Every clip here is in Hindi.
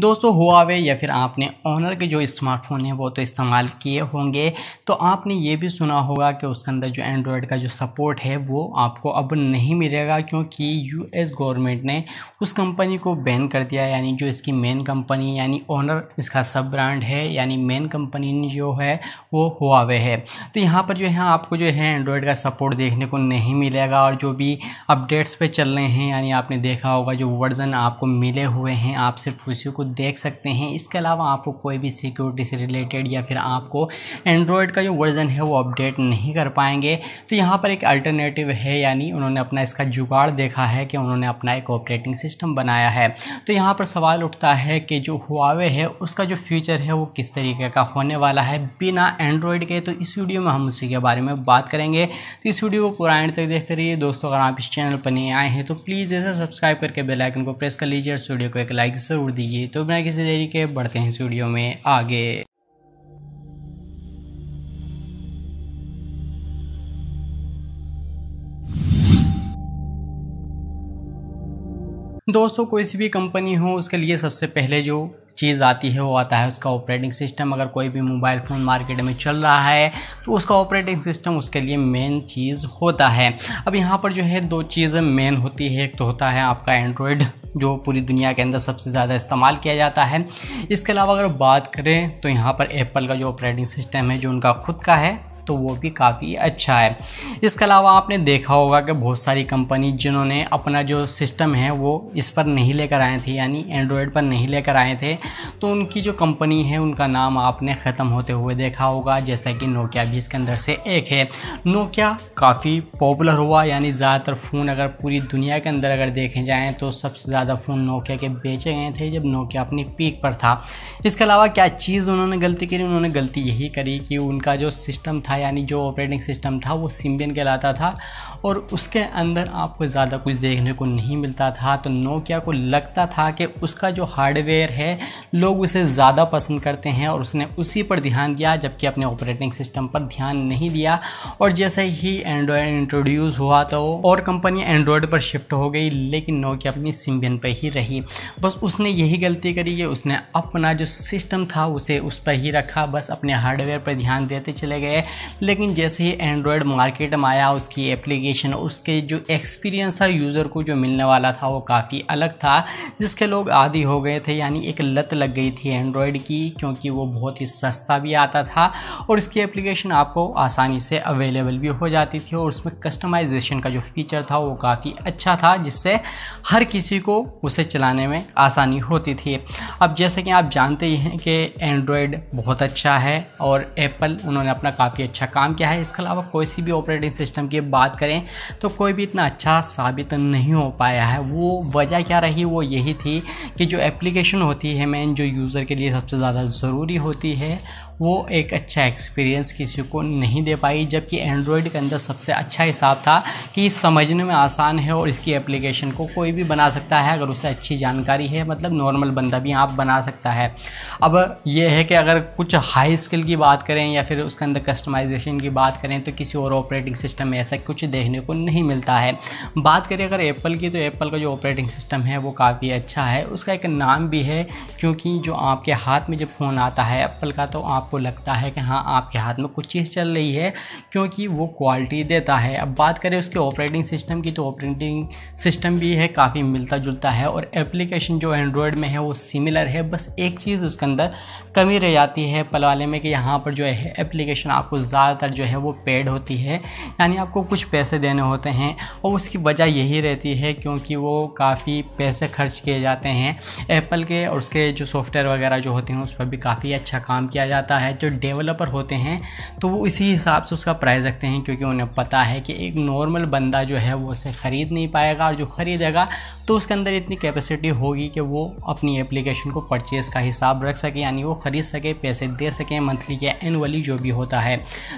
दोस्तों हुआवे या फिर आपने ऑनर के जो स्मार्टफोन है वो तो इस्तेमाल किए होंगे तो आपने ये भी सुना होगा कि उसके अंदर जो एंड्रॉयड का जो सपोर्ट है वो आपको अब नहीं मिलेगा क्योंकि यूएस गवर्नमेंट ने उस कंपनी को बैन कर दिया यानी जो इसकी मेन कंपनी यानी ऑनर इसका सब ब्रांड है यानी मेन कंपनी जो है वो हुआवे है तो यहाँ पर जो है आपको जो है एंड्रॉयड का सपोर्ट देखने को नहीं मिलेगा और जो भी अपडेट्स पर चल रहे हैं यानी आपने देखा होगा जो वर्जन आपको मिले हुए हैं आप सिर्फ उसी को देख सकते हैं इसके अलावा आपको कोई भी सिक्योरिटी से रिलेटेड या फिर आपको एंड्रॉयड का जो वर्ज़न है वो अपडेट नहीं कर पाएंगे तो यहाँ पर एक अल्टरनेटिव है यानी उन्होंने अपना इसका जुगाड़ देखा है कि उन्होंने अपना एक ऑपरेटिंग सिस्टम बनाया है तो यहाँ पर सवाल उठता है कि जो हुआवे है उसका जो फ्यूचर है वो किस तरीके का होने वाला है बिना एंड्रॉयड के तो इस वीडियो में हम उसी के बारे में बात करेंगे तो इस वीडियो को पूरा एंड तक देखते रहिए दोस्तों अगर आप इस चैनल पर नहीं आए हैं तो प्लीज़ इसे सब्सक्राइब करके बेलाइकन को प्रेस कर लीजिए और इस वीडियो को एक लाइक ज़रूर दीजिए तो तो बिना किसी देरी के बढ़ते हैं स्टूडियो में आगे दोस्तों कोई सी भी कंपनी हो उसके लिए सबसे पहले जो चीज़ आती है वो आता है उसका ऑपरेटिंग सिस्टम अगर कोई भी मोबाइल फ़ोन मार्केट में चल रहा है तो उसका ऑपरेटिंग सिस्टम उसके लिए मेन चीज़ होता है अब यहाँ पर जो है दो चीज़ें मेन होती है एक तो होता है आपका एंड्रॉयड जो पूरी दुनिया के अंदर सबसे ज़्यादा इस्तेमाल किया जाता है इसके अलावा अगर बात करें तो यहाँ पर एप्पल का जो ऑपरेटिंग सिस्टम है जो उनका खुद का है तो वो भी काफ़ी अच्छा है इसके अलावा आपने देखा होगा कि बहुत सारी कंपनी जिन्होंने अपना जो सिस्टम है वो इस पर नहीं लेकर आए थे यानी एंड्रॉयड पर नहीं लेकर आए थे तो उनकी जो कंपनी है उनका नाम आपने ख़त्म होते हुए देखा होगा जैसा कि नोकिया भी इसके अंदर से एक है नोकिया काफ़ी पॉपुलर हुआ यानी ज़्यादातर फ़ोन अगर पूरी दुनिया के अंदर अगर देखे जाएँ तो सबसे ज़्यादा फ़ोन नोकिया के बेचे गए थे जब नोकिया अपनी पीक पर था इसके अलावा क्या चीज़ उन्होंने गलती करी उन्होंने गलती यही करी कि उनका जो सिस्टम था यानी जो ऑपरेटिंग सिस्टम था वो सिम्बियन कहलाता था और उसके अंदर आपको ज़्यादा कुछ देखने को नहीं मिलता था तो नोकिया को लगता था कि उसका जो हार्डवेयर है लोग उसे ज़्यादा पसंद करते हैं और उसने उसी पर ध्यान दिया जबकि अपने ऑपरेटिंग सिस्टम पर ध्यान नहीं दिया और जैसे ही एंड्रॉयड इंट्रोड्यूस हुआ तो और कंपनियाँ एंड्रॉयड पर शिफ्ट हो गई लेकिन नोकिया अपनी सिम्बियन पर ही रही बस उसने यही गलती करी है उसने अपना जो सिस्टम था उसे उस पर ही रखा बस अपने हार्डवेयर पर ध्यान देते चले गए लेकिन जैसे ही एंड्रॉयड मार्केट में आया उसकी एप्लीकेशन उसके जो एक्सपीरियंस था यूज़र को जो मिलने वाला था वो काफ़ी अलग था जिसके लोग आदि हो गए थे यानी एक लत लग गई थी एंड्रॉयड की क्योंकि वो बहुत ही सस्ता भी आता था और इसकी एप्लीकेशन आपको आसानी से अवेलेबल भी हो जाती थी और उसमें कस्टमाइजेशन का जो फीचर था वो काफ़ी अच्छा था जिससे हर किसी को उसे चलाने में आसानी होती थी अब जैसे कि आप जानते ही हैं कि एंड्रॉयड बहुत अच्छा है और एप्पल उन्होंने अपना काफ़ी अच्छा अच्छा काम किया है इसके अलावा कोई सी भी ऑपरेटिंग सिस्टम की बात करें तो कोई भी इतना अच्छा साबित नहीं हो पाया है वो वजह क्या रही वो यही थी कि जो एप्लीकेशन होती है मैन जो यूज़र के लिए सबसे ज़्यादा ज़रूरी होती है वो एक अच्छा एक्सपीरियंस किसी को नहीं दे पाई जबकि एंड्रॉयड के अंदर सबसे अच्छा हिसाब था कि समझने में आसान है और इसकी एप्लीकेशन को कोई भी बना सकता है अगर उसे अच्छी जानकारी है मतलब नॉर्मल बंदा भी आप बना सकता है अब यह है कि अगर कुछ हाई स्किल की बात करें या फिर उसके अंदर कस्टमाइजेशन की बात करें तो किसी और ऑपरेटिंग सिस्टम में ऐसा कुछ देखने को नहीं मिलता है बात करें अगर एप्पल की तो एप्पल का जो ऑपरेटिंग सिस्टम है वो काफ़ी अच्छा है उसका एक नाम भी है क्योंकि जो आपके हाथ में जब फ़ोन आता है एप्पल का तो आप आपको लगता है कि हाँ आपके हाथ में कुछ चीज़ चल रही है क्योंकि वो क्वालिटी देता है अब बात करें उसके ऑपरेटिंग सिस्टम की तो ऑपरेटिंग सिस्टम भी है काफ़ी मिलता जुलता है और एप्लीकेशन जो एंड्रॉयड में है वो सिमिलर है बस एक चीज़ उसके अंदर कमी रह जाती है पल वाले में कि यहाँ पर जो है एप्लीकेशन आपको ज़्यादातर जो है वो पेड होती है यानी आपको कुछ पैसे देने होते हैं और उसकी वजह यही रहती है क्योंकि वो काफ़ी पैसे खर्च किए जाते हैं एप्पल के और उसके जो सॉफ्टवेयर वगैरह जो होते हैं उस पर भी काफ़ी अच्छा काम किया जाता होता है जो डेवलपर होते हैं तो वो इसी हिसाब से उसका प्राइस रखते हैं क्योंकि उन्हें पता है कि एक नॉर्मल बंदा जो है वो उसे ख़रीद नहीं पाएगा और जो ख़रीदेगा तो उसके अंदर इतनी कैपेसिटी होगी कि वो अपनी एप्लीकेशन को परचेज़ का हिसाब रख सके यानी वो ख़रीद सके पैसे दे सकें मंथली या एनुअली जो भी होता है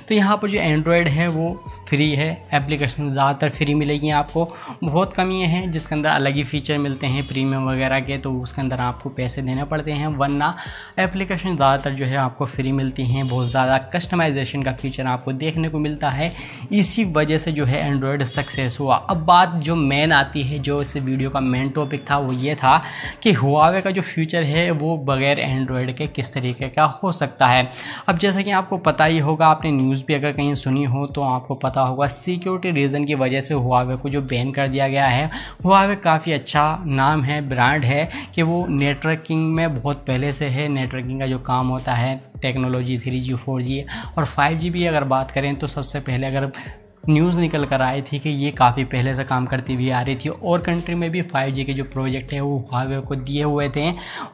तो यहाँ पर जो एंड्रॉयड है वो फ्री है एप्लीकेशन ज़्यादातर फ्री मिलेगी आपको बहुत कम ये हैं जिसके अंदर अलग ही फ़ीचर मिलते हैं प्रीमियम वगैरह के तो उसके अंदर आपको पैसे देने पड़ते हैं वरना एप्लीकेशन ज़्यादातर जो है आपको फ्री फ्री मिलती हैं बहुत ज़्यादा कस्टमाइजेशन का फीचर आपको देखने को मिलता है इसी वजह से जो है एंड्रॉयड सक्सेस हुआ अब बात जो मेन आती है जो इस वीडियो का मेन टॉपिक था वो ये था कि हुआवे का जो फ्यूचर है वो बगैर एंड्रॉयड के किस तरीके का हो सकता है अब जैसा कि आपको पता ही होगा आपने न्यूज़ भी अगर कहीं सुनी हो तो आपको पता होगा सिक्योरिटी रीज़न की वजह से हुआवे को जो बैन कर दिया गया है हुआवे काफ़ी अच्छा नाम है ब्रांड है कि वो नेटवर्किंग में बहुत पहले से है नेटवर्किंग का जो काम होता है technology three G four G और फाइव जी भी अगर बात करें तो सबसे पहले अगर न्यूज़ निकल कर आई थी कि ये काफ़ी पहले से काम करती हुई आ रही थी और कंट्री में भी जी के जो प्रोजेक्ट है वो हुआवे को दिए हुए थे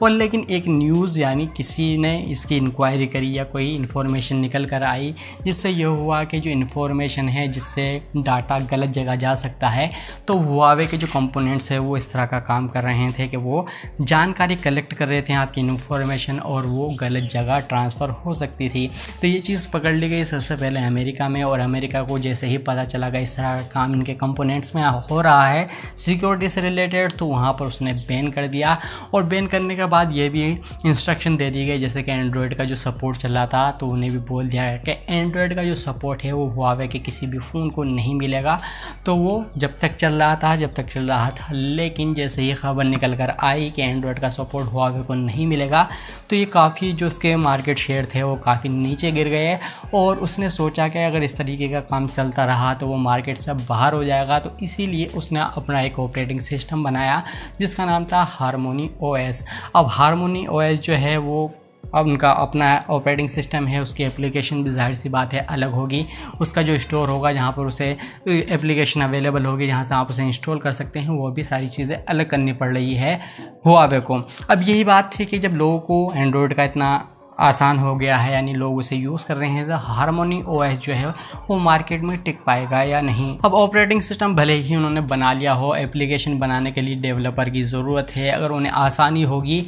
और लेकिन एक न्यूज़ यानी किसी ने इसकी इंक्वायरी करी या कोई इन्फॉर्मेशन निकल कर आई जिससे यह हुआ कि जो इन्फॉर्मेशन है जिससे डाटा गलत जगह जा सकता है तो हुआवे के जो कंपोनेंट्स है वो इस तरह का काम कर रहे थे कि वो जानकारी कलेक्ट कर रहे थे आपकी इन्फॉर्मेशन और वो गलत जगह ट्रांसफ़र हो सकती थी तो ये चीज़ पकड़ ली गई सबसे पहले अमेरिका में और अमेरिका को जैसे ही ही पता चला गया इस तरह का काम इनके कंपोनेंट्स में हो रहा है सिक्योरिटी से रिलेटेड तो वहाँ पर उसने बैन कर दिया और बैन करने के बाद ये भी इंस्ट्रक्शन दे दी गई जैसे कि एंड्रॉयड का जो सपोर्ट चला था तो उन्हें भी बोल दिया गया कि एंड्रॉयड का जो सपोर्ट है वो हुआवे के किसी भी फ़ोन को नहीं मिलेगा तो वो जब तक चल रहा था जब तक चल रहा था लेकिन जैसे ये खबर निकल कर आई कि एंड्रॉयड का सपोर्ट हुआवे को नहीं मिलेगा तो ये काफ़ी जो उसके मार्केट शेयर थे वो काफ़ी नीचे गिर गए और उसने सोचा कि अगर इस तरीके का काम चलता रहा तो वो मार्केट से बाहर हो जाएगा तो इसीलिए उसने अपना एक ऑपरेटिंग सिस्टम बनाया जिसका नाम था हारमोनी ओ अब हारमोनी ओ जो है वो अब उनका अपना ऑपरेटिंग सिस्टम है उसकी एप्लीकेशन भी जाहिर सी बात है अलग होगी उसका जो स्टोर होगा जहाँ पर उसे एप्लीकेशन अवेलेबल होगी जहाँ से आप उसे इंस्टॉल कर सकते हैं वो भी सारी चीज़ें अलग करनी पड़ रही है हुआवे को अब यही बात थी कि जब लोगों को एंड्रॉयड का इतना आसान हो गया है यानी लोग उसे यूज़ कर रहे हैं तो हारमोनी ओ जो है वो मार्केट में टिक पाएगा या नहीं अब ऑपरेटिंग सिस्टम भले ही उन्होंने बना लिया हो एप्लीकेशन बनाने के लिए डेवलपर की ज़रूरत है अगर उन्हें आसानी होगी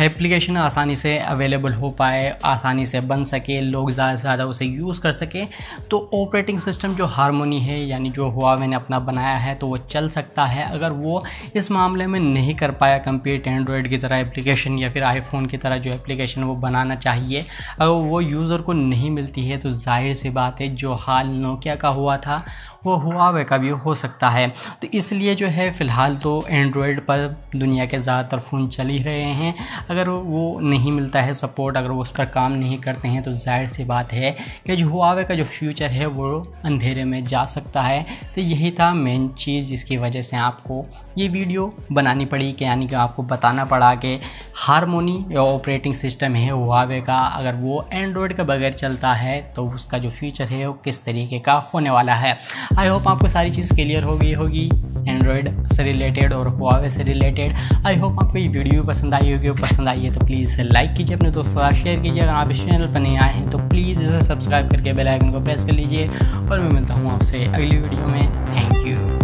एप्लीकेशन आसानी से अवेलेबल हो पाए आसानी से बन सके लोग ज़्यादा से ज़्यादा उसे यूज़ कर सके तो ऑपरेटिंग सिस्टम जो हारमोनी है यानी जो हुआ मैंने अपना बनाया है तो वो चल सकता है अगर वो इस मामले में नहीं कर पाया कंप्यूट एंड्रॉयड की तरह एप्लीकेशन या फिर आईफोन की तरह जो एप्लीकेशन वो बनाना चाहिए चाहिए अगर वो यूज़र को नहीं मिलती है तो जाहिर सी बात है जो हाल नोकिया का हुआ था वो हुआवे का भी हो सकता है तो इसलिए जो है फ़िलहाल तो एंड्रॉयड पर दुनिया के ज़्यादातर फ़ोन चल ही रहे हैं अगर वो नहीं मिलता है सपोर्ट अगर वो उस पर काम नहीं करते हैं तो जाहिर सी बात है कि जो वे का जो फ्यूचर है वो अंधेरे में जा सकता है तो यही था मेन चीज़ जिसकी वजह से आपको ये वीडियो बनानी पड़ी कि यानी कि आपको बताना पड़ा कि हारमोनी ऑपरेटिंग सिस्टम है हुआवे का अगर वो एंड्रॉयड के बगैर चलता है तो उसका जो फीचर है वो किस तरीके का होने वाला है आई होप आपको सारी चीज़ क्लियर हो गई होगी एंड्रॉयड से रिलेटेड और हुआवे से रिलेटेड आई होप आपको ये वीडियो पसंद आई होगी पसंद आई है तो प्लीज़ लाइक कीजिए अपने दोस्तों का शेयर कीजिए अगर आप इस चैनल पर नहीं आए हैं तो प्लीज़ इसे सब्सक्राइब करके बेल आइकन को प्रेस कर लीजिए और मैं मिलता हूँ आपसे अगली वीडियो में थैंक यू